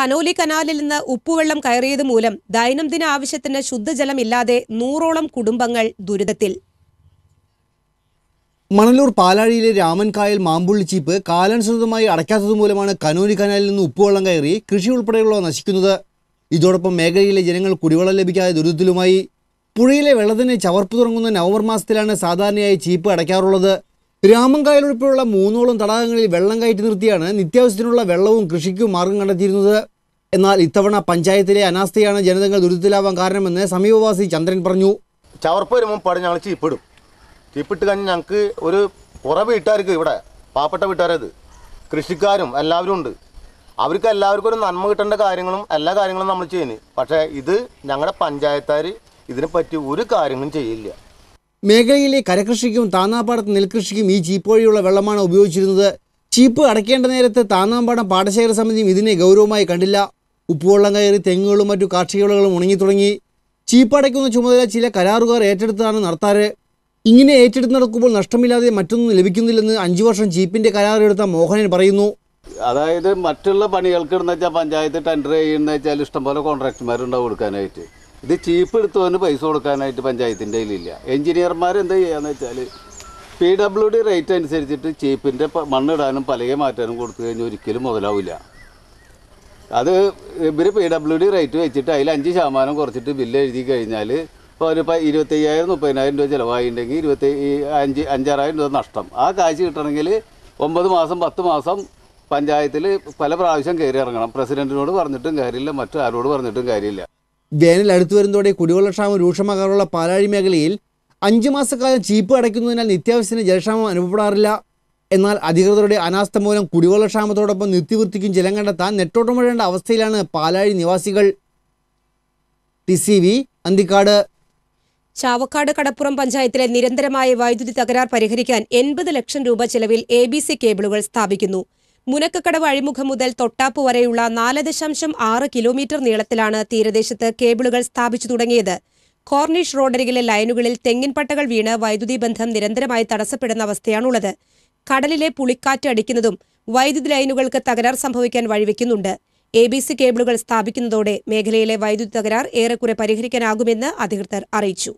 Conolly കനാലിൽ നിന്ന് ഉപ്പുവെള്ളം കയറിയത് മൂലം ദൈനംദിന ആവശ്യത്തിന് ശുദ്ധജലമില്ലാതെ നൂറോളം കുടുംബങ്ങൾ ദുരിതത്തിൽ മണലൂർ പാലാഴിയിലെ രാമൻകായൽ മാമ്പുള്ളി ചീപ്പ് കാലാനുസൃതമായി അടയ്ക്കാത്തത് മൂലമാണ് കനോലി കനാലിൽ നിന്ന് ഉപ്പുവെള്ളം കയറി കൃഷി ഉൾപ്പെടെയുള്ളവ നശിക്കുന്നത് ഇതോടൊപ്പം മേഖലയിലെ ജനങ്ങൾ കുടിവെള്ളം ലഭിക്കാതെ ദുരിതത്തിലുമായി പുഴയിലെ വെള്ളത്തിന് ചവർപ്പ് തുടങ്ങുന്ന നവംബർ മാസത്തിലാണ് സാധാരണയായി ചീപ്പ് അടയ്ക്കാറുള്ളത് കായൽ ഉൾപ്പെടെയുള്ള മൂന്നോളം തടാകങ്ങളിൽ വെള്ളം കയറ്റി നിർത്തിയാണ് നിത്യാവശ്യത്തിനുള്ള വെള്ളവും കൃഷിക്കും മാർഗം കണ്ടെത്തിയിരുന്നത് എന്നാൽ ഇത്തവണ പഞ്ചായത്തിലെ അനാസ്ഥയാണ് ജനതകൾ ദുരിതത്തിലാവാൻ കാരണമെന്ന് സമീപവാസി ചന്ദ്രൻ പറഞ്ഞു ചവർപ്പ് വരുമ്പോൾ പാടും ഞങ്ങൾ ചീപ്പിടും ചീപ്പിട്ട് കഴിഞ്ഞ് ഞങ്ങൾക്ക് ഒരു കുറവ് വീട്ടുകാർക്ക് ഇവിടെ പാവപ്പെട്ട വീട്ടുകാരത് കൃഷിക്കാരും എല്ലാവരും ഉണ്ട് അവർക്ക് എല്ലാവർക്കും ഒരു നന്മ കിട്ടേണ്ട കാര്യങ്ങളും എല്ലാ കാര്യങ്ങളും നമ്മൾ ചെയ്യുന്നു പക്ഷേ ഇത് ഞങ്ങളുടെ പഞ്ചായത്താർ ഇതിനെപ്പറ്റി ഒരു കാര്യങ്ങളും ചെയ്യില്ല മേഖലയിലെ കരകൃഷിക്കും താന്നാപ്പാടത്ത് നെൽകൃഷിക്കും ഈ ചീപ്പ് വഴിയുള്ള വെള്ളമാണ് ഉപയോഗിച്ചിരുന്നത് ചീപ്പ് അടയ്ക്കേണ്ട നേരത്ത് താന്നാമ്പാടം പാടശേഖര സമിതിയും ഇതിനെ ഗൗരവമായി കണ്ടില്ല ഉപ്പുവെള്ളം കയറി തെങ്ങുകളും മറ്റു കാർഷിക വിളകളും ഉണങ്ങിത്തുടങ്ങി ചീപ്പ് അടയ്ക്കുന്ന ചുമതല ചില കരാറുകാർ ഏറ്റെടുത്താണ് നടത്താറ് ഇങ്ങനെ ഏറ്റെടുത്ത് നടക്കുമ്പോൾ നഷ്ടമില്ലാതെ മറ്റൊന്നും ലഭിക്കുന്നില്ലെന്ന് അഞ്ചു വർഷം ചീപ്പിന്റെ കരാറെടുത്ത മോഹനൻ പറയുന്നു അതായത് മറ്റുള്ള പണികൾക്ക് ഇടുന്ന വെച്ചാൽ പഞ്ചായത്ത് ടെൻഡർ ചെയ്യുന്ന വെച്ചാൽ ഇഷ്ടംപോലെ കോൺട്രാക്ടർമാരുണ്ടാവും കൊടുക്കാനായിട്ട് ഇത് ചീപ്പ് എടുത്തവന് പൈസ കൊടുക്കാനായിട്ട് പഞ്ചായത്തിൻ്റെ കയ്യിലില്ല എഞ്ചിനീയർമാർ എന്താ ചെയ്യാന്ന് വെച്ചാൽ പി ഡബ്ല്യു ഡി റേറ്റ് അനുസരിച്ചിട്ട് ചീപ്പിൻ്റെ മണ്ണിടാനും പലകെ മാറ്റാനും കൊടുത്തു കഴിഞ്ഞാൽ ഒരിക്കലും മുതലാവില്ല അത് ഇവർ പി ഡബ്ല്യു ഡി റേറ്റ് വെച്ചിട്ട് അതിൽ അഞ്ച് ശതമാനം കുറച്ചിട്ട് ബില്ല് എഴുതി കഴിഞ്ഞാൽ ഇപ്പോൾ ഒരു ഇരുപത്തയ്യായിരം മുപ്പതിനായിരം രൂപ ചിലവായിട്ടുണ്ടെങ്കിൽ ഇരുപത്തി അഞ്ച് അഞ്ചാറായിരം രൂപ നഷ്ടം ആ കാശ് കിട്ടണമെങ്കിൽ ഒമ്പത് മാസം പത്ത് മാസം പഞ്ചായത്തിൽ പല പ്രാവശ്യം കയറി ഇറങ്ങണം പ്രസിഡൻറ്റിനോട് പറഞ്ഞിട്ടും കാര്യമില്ല മറ്റു ആരോട് പറഞ്ഞിട്ടും കാര്യമില്ല വേനൽ അടുത്തു വരുന്നതോടെ കുടിവെള്ളക്ഷാമം രൂക്ഷമാകാറുള്ള പാലാഴി മേഖലയിൽ അഞ്ച് മാസക്കാലം ചീപ്പ് അടയ്ക്കുന്നതിനാൽ നിത്യാവശ്യത്തിന് ജലക്ഷാമം അനുഭവപ്പെടാറില്ല എന്നാൽ അധികൃതരുടെ അനാസ്ഥ മൂലം കുടിവെള്ളക്ഷാമത്തോടൊപ്പം നിത്യവൃത്തിക്കും ജലം കണ്ടെത്താൻ നെട്ടോട്ടമിടേണ്ട അവസ്ഥയിലാണ് പാലാഴി നിവാസികൾ T C V Anthikkad Chavakkad Kadappuram പഞ്ചായത്തിലെ നിരന്തരമായ വൈദ്യുതി തകരാർ പരിഹരിക്കാൻ എൺപത് ലക്ഷം രൂപ ചെലവിൽ എ ബി സി കേബിളുകൾ സ്ഥാപിക്കുന്നു മുനക്കക്കടവ് അഴിമുഖം മുതൽ തൊട്ടാപ്പ് വരെയുള്ള നാല് ദശാംശം ആറ് കിലോമീറ്റർ നീളത്തിലാണ് തീരദേശത്ത് കേബിളുകൾ സ്ഥാപിച്ചു തുടങ്ങിയത് കോർണിഷ് റോഡരികിലെ ലൈനുകളിൽ തെങ്ങിൻപട്ടകൾ വീണ് വൈദ്യുതി ബന്ധം നിരന്തരമായി തടസ്സപ്പെടുന്ന അവസ്ഥയാണുള്ളത് കടലിലെ പുളിക്കാറ്റ് അടിക്കുന്നതും വൈദ്യുതി ലൈനുകൾക്ക് തകരാർ സംഭവിക്കാൻ വഴിവെക്കുന്നുണ്ട് എ ബി സി കേബിളുകൾ സ്ഥാപിക്കുന്നതോടെ മേഖലയിലെ വൈദ്യുതി തകരാർ ഏറെക്കുറെ പരിഹരിക്കാനാകുമെന്ന് അധികൃതർ അറിയിച്ചു